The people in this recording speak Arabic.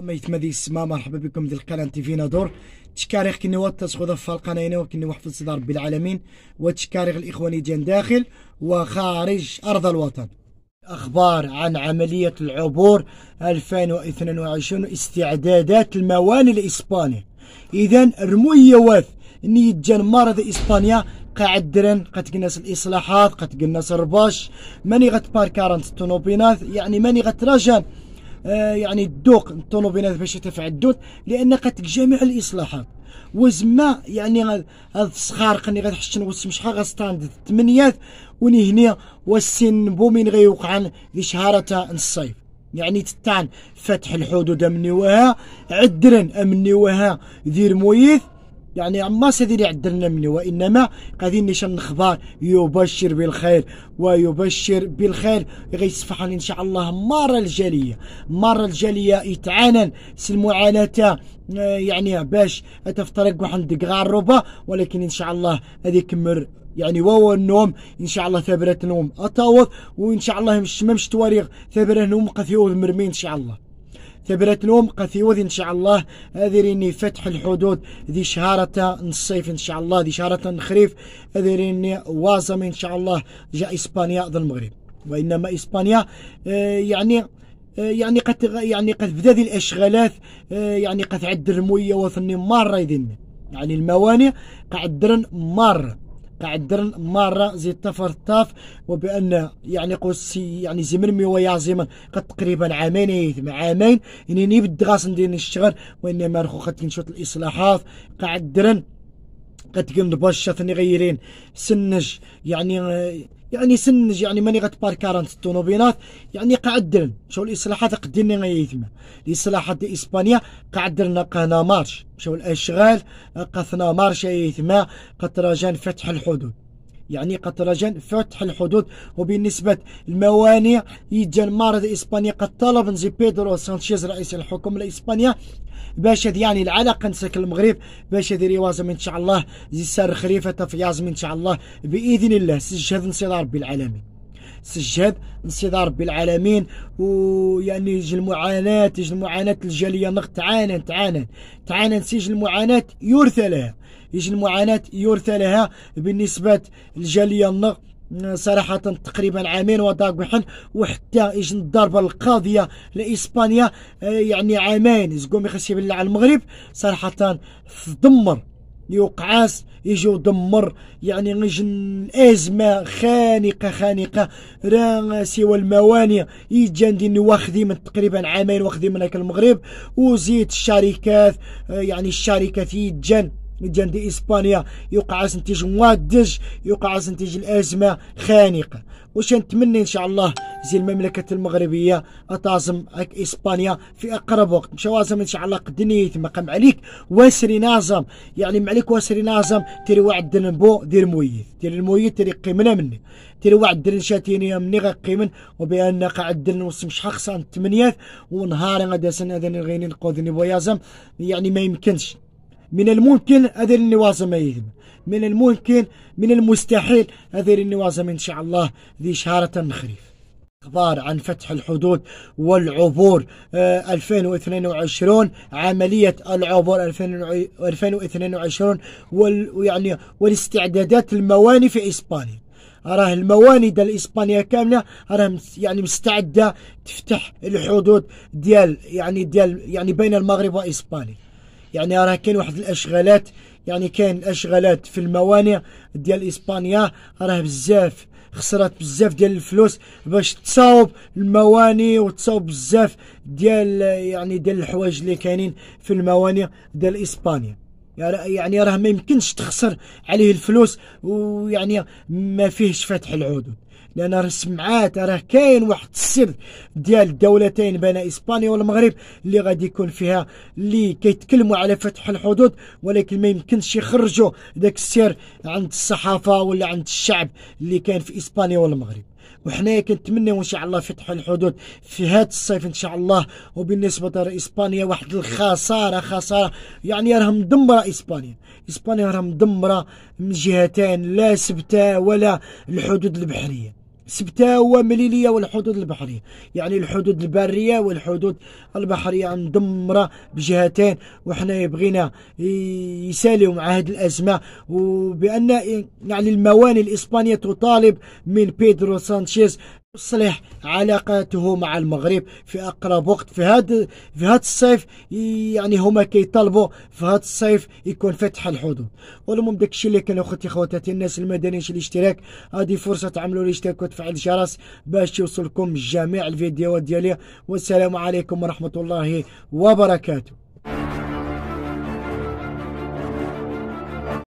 ميت مدي السما مرحبا بكم ديال القناه تيفينا دور تشكاريخ كني واتسخوض في القناه وكني وحفظ صدر رب العالمين وتشكاريخ الاخواني ديال داخل وخارج ارض الوطن اخبار عن عمليه العبور 2022 استعدادات الموانئ الاسباني اذا رموية واف ني جان مرض اسبانيا قاعد درن قتقناس الاصلاحات قتقناس الرباش ماني غتباركارنت الطنوبينات يعني ماني غتراجع آه، يعني الدوق الطوموبيلات باش تفعل الدود لان قدك جميع الاصلاحات وزما يعني هذا الصغار قني غتحشن وسم شحال غستاند الثمانيات وني هنا والسن بومين غيوقعن في شهرة الصيف يعني تتعن فتح الحدود امني وها عدرن امني وها دير مويث يعني ما سيدي اللي عدلنا مني وانما غادي نشان الخبار يبشر بالخير ويبشر بالخير غيصفح ان شاء الله مرة الجاليه مرة الجاليه يتعانى المعاناه آه، يعني باش تفترق واحد دقاع الربا ولكن ان شاء الله هذه كمر يعني واو النوم ان شاء الله ثابره نوم اطاوض وان شاء الله مش مش تواريخ ثابره نوم قثيوه مرمي ان شاء الله تبرت لهم قثيوذ إن شاء الله أذريني فتح الحدود ذي شهارة الصيف إن شاء الله ذي شهارة الخريف أذريني واصم إن شاء الله جاء إسبانيا ذا المغرب وإنما إسبانيا آه، يعني آه، يعني قد يعني قد بدا ذي الاشغالات آه، يعني قد عد مويه وثني مار يعني الموانئ قعدرن مره درن مارا زي تفر تاف وبأن يعني قوس يعني زمن مي ويا زمن قد تقريبا عامين إيه، مع عامين يعني نبد غاس ندير الشغل وإنما رخو قد كنشوط الإصلاحات قاعد درن قد كن باش ثاني غيرين سنج يعني يعني سنج يعني ماني غتباركاران الطونوبيلات يعني قاعد درن مشاو الاصلاحات قدينا غيتما الاصلاحات ديال اسبانيا قاعد درنا قهنا مارش مشاو الاشغال قثنا مارش ايتما قطراجان فتح الحدود يعني قد فتح الحدود وبالنسبة الموانع يجن المعرض إسبانيا قد طلب نزي بيدرو سانشيز رئيس الحكومة الإسبانية باش يعني العلاقة نسك المغرب باش يدير يوازم إن شاء الله زي سار خريفة في يازم إن شاء الله بإذن الله سجد نصير ربي العالمين سجاد نسيد رب العالمين ويعني يجي المعاناة تجي المعاناة الجالية نقط تعانن تعانن تعانن سجل المعاناة يرثى لها يجي المعاناة يرثى لها بالنسبة الجالية النغ صراحة تقريبا عامين وضاق بحن وحتى إجن الضربة القاضية لإسبانيا يعني عامين زقومي يخسي بالله على المغرب صراحة تدمر يقعاس يجي يدمر يعني نجن أزمة خانقة خانقة راه سوى الموانع يتجندين واخذي من تقريبا عامين واخذي من المغرب وزيد الشركات يعني الشركات يجن يتجن دي إسبانيا يقعاس نتيج موادج يقعاس نتيج الأزمة خانقة واش نتمنى ان شاء الله زي المملكه المغربيه اتعزم اسبانيا في اقرب وقت مش وازم ان شاء الله قدني قام عليك واسري نازم يعني معليك واسري نازم تيري واحد دنبو دير مويث تيري المويد تيري قيمنا مني تيري واحد درن شاتيني مني غقيمن وبان قاعد درن وسم شحق صان ونهار غدا سنه هذا غيني نقودني بويازم يعني ما يمكنش من الممكن هذا اللي يجب من الممكن من المستحيل هذه النوازم إن شاء الله ذي شهارة خريف إخبار عن فتح الحدود والعبور 2022 آه، عملية العبور 2022 ويعني والاستعدادات المواني في إسبانيا راه المواني ديال اسبانيا كامله راه يعني مستعده تفتح الحدود ديال يعني ديال يعني بين المغرب واسبانيا يعني راه كاين واحد الاشغالات يعني كاين الاشغالات في الموانع ديال اسبانيا راه بزاف خسرات بزاف ديال الفلوس باش تصاوب المواني وتصاوب بزاف ديال يعني ديال الحوايج اللي كاينين في الموانع ديال اسبانيا يعني راه يعني ما يمكنش تخسر عليه الفلوس ويعني ما فيهش فتح العدود لان راه سمعات راه كاين واحد السر ديال الدولتين بين اسبانيا والمغرب اللي غادي يكون فيها اللي كيتكلموا على فتح الحدود ولكن ما يمكنش يخرجوا ذاك السر عند الصحافه ولا عند الشعب اللي كان في اسبانيا والمغرب وحنايا كنتمناو ان شاء الله فتح الحدود في هذا الصيف ان شاء الله وبالنسبه لاسبانيا واحد الخساره خساره يعني راه مدمره اسبانيا اسبانيا راه مدمره من جهتين لا سبته ولا الحدود البحريه سبتة مليلية والحدود البحرية يعني الحدود البرية والحدود البحرية مدمرة بجهتين وحنا يبغينا يساليو مع هذه الأزمة وبأن يعني المواني الإسبانية تطالب من بيدرو سانشيز تصلح علاقاته مع المغرب في اقرب وقت في هذا في هذا الصيف يعني هما كيطالبوا في هذا الصيف يكون فتح الحدود داك داكشي اللي كان اخوتي خواتاتي الناس المدنيين الاشتراك هذه فرصه تعملوا الاشتراك وتفعل الجرس باش يوصلكم جميع الفيديوهات ديالي والسلام عليكم ورحمه الله وبركاته